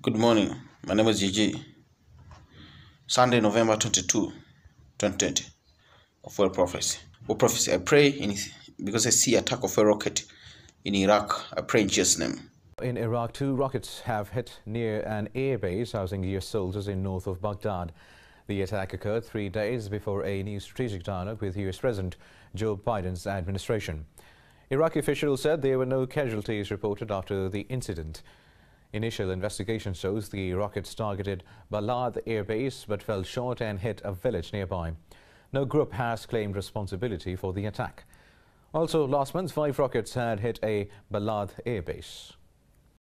Good morning. My name is Gigi. Sunday, November 22, 2020, of Prophecy. World Prophecy, I pray in, because I see attack of a rocket in Iraq. I pray in Jesus' name. In Iraq, two rockets have hit near an airbase housing US soldiers in north of Baghdad. The attack occurred three days before a new strategic dialogue with US President Joe Biden's administration. Iraqi officials said there were no casualties reported after the incident. Initial investigation shows the rockets targeted Balad Air Base but fell short and hit a village nearby. No group has claimed responsibility for the attack. Also, last month, five rockets had hit a Balad Air Base.